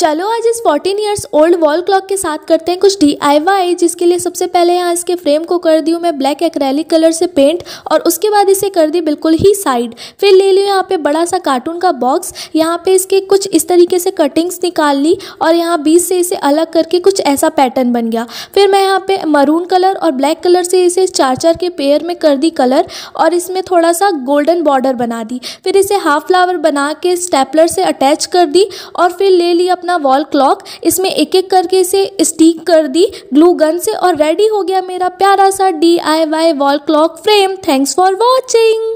चलो आज इस 14 इयर्स ओल्ड वॉल क्लॉक के साथ करते हैं कुछ डी जिसके लिए सबसे पहले यहाँ इसके फ्रेम को कर दी हूँ मैं ब्लैक एक्रेलिक कलर से पेंट और उसके बाद इसे कर दी बिल्कुल ही साइड फिर ले ली यहाँ पे बड़ा सा कार्टून का बॉक्स यहाँ पे इसके कुछ इस तरीके से कटिंग्स निकाल ली और यहाँ बीच से इसे अलग करके कुछ ऐसा पैटर्न बन गया फिर मैं यहाँ पर मरून कलर और ब्लैक कलर से इसे चार चार के पेयर में कर दी कलर और इसमें थोड़ा सा गोल्डन बॉर्डर बना दी फिर इसे हाफ फ्लावर बना के स्टेपलर से अटैच कर दी और फिर ले ली अपना अपना वॉल क्लॉक इसमें एक एक करके इसे स्टीक कर दी ग्लू गन से और रेडी हो गया मेरा प्यारा सा D I wall clock frame thanks for watching